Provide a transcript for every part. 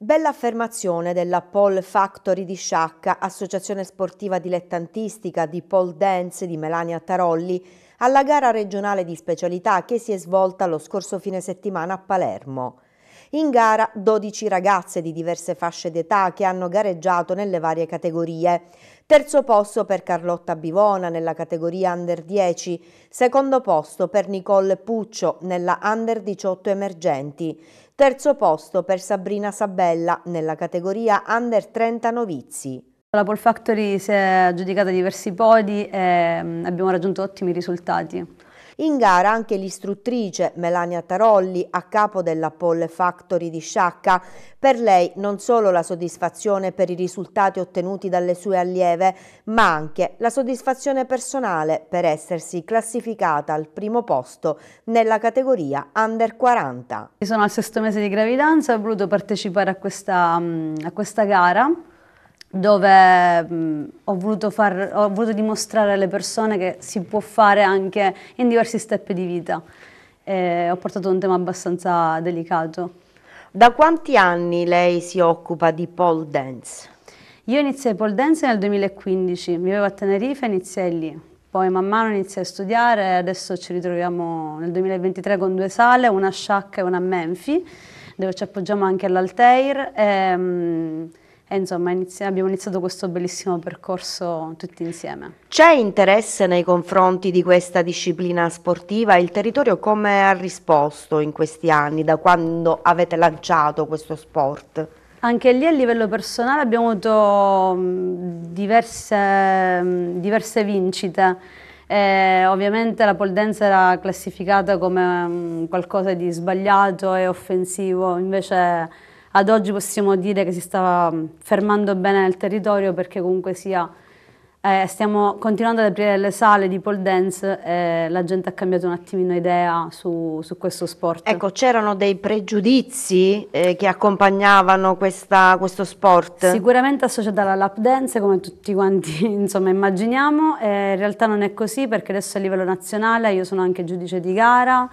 Bella affermazione della Paul Factory di Sciacca, associazione sportiva dilettantistica di Paul Dance di Melania Tarolli, alla gara regionale di specialità che si è svolta lo scorso fine settimana a Palermo. In gara 12 ragazze di diverse fasce d'età che hanno gareggiato nelle varie categorie. Terzo posto per Carlotta Bivona nella categoria Under 10, secondo posto per Nicole Puccio nella Under 18 emergenti, terzo posto per Sabrina Sabella nella categoria Under 30 novizi. La Paul Factory si è aggiudicata diversi podi e mm, abbiamo raggiunto ottimi risultati. In gara anche l'istruttrice Melania Tarolli a capo della Polle Factory di Sciacca. Per lei non solo la soddisfazione per i risultati ottenuti dalle sue allieve, ma anche la soddisfazione personale per essersi classificata al primo posto nella categoria Under 40. Sono al sesto mese di gravidanza, ho voluto partecipare a questa, mm, a questa gara dove mh, mm, ho, voluto far, ho, voluto dimostrare alle persone che si può fare anche in diversi step di vita. E ho portato un tema abbastanza delicato. Da quanti anni lei si occupa di pole dance? Io iniziai pole dance nel 2015, mi avevo a Tenerife e iniziai lì. Poi man mano iniziai a studiare e adesso ci ritroviamo nel 2023 con due sale, una a Sciacca e una a Menfi, dove ci appoggiamo anche all'Altair. E, ehm, e insomma inizi abbiamo iniziato questo bellissimo percorso tutti insieme. C'è interesse nei confronti di questa disciplina sportiva? Il territorio come ha risposto in questi anni, da quando avete lanciato questo sport? Anche lì a livello personale abbiamo avuto mm, diverse, mm, diverse vincite. E ovviamente la pole dance era classificata come mm, qualcosa di sbagliato e offensivo, invece ad oggi possiamo dire che si sta mm, fermando bene nel territorio perché comunque sia eh, stiamo continuando ad aprire le sale di pole dance e la gente ha cambiato un attimino idea su, su questo sport. Ecco, c'erano dei pregiudizi eh, che accompagnavano questa, questo sport? Sicuramente associata alla lap dance, come tutti quanti insomma, immaginiamo, eh, in realtà non è così perché adesso a livello nazionale io sono anche giudice di gara,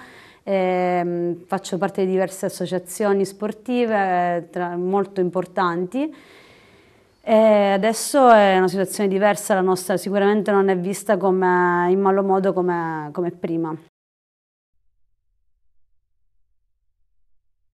eh, faccio parte di diverse associazioni sportive eh, tra, molto importanti. E adesso è una situazione diversa, la nostra sicuramente non è vista come, in malo modo come, come prima.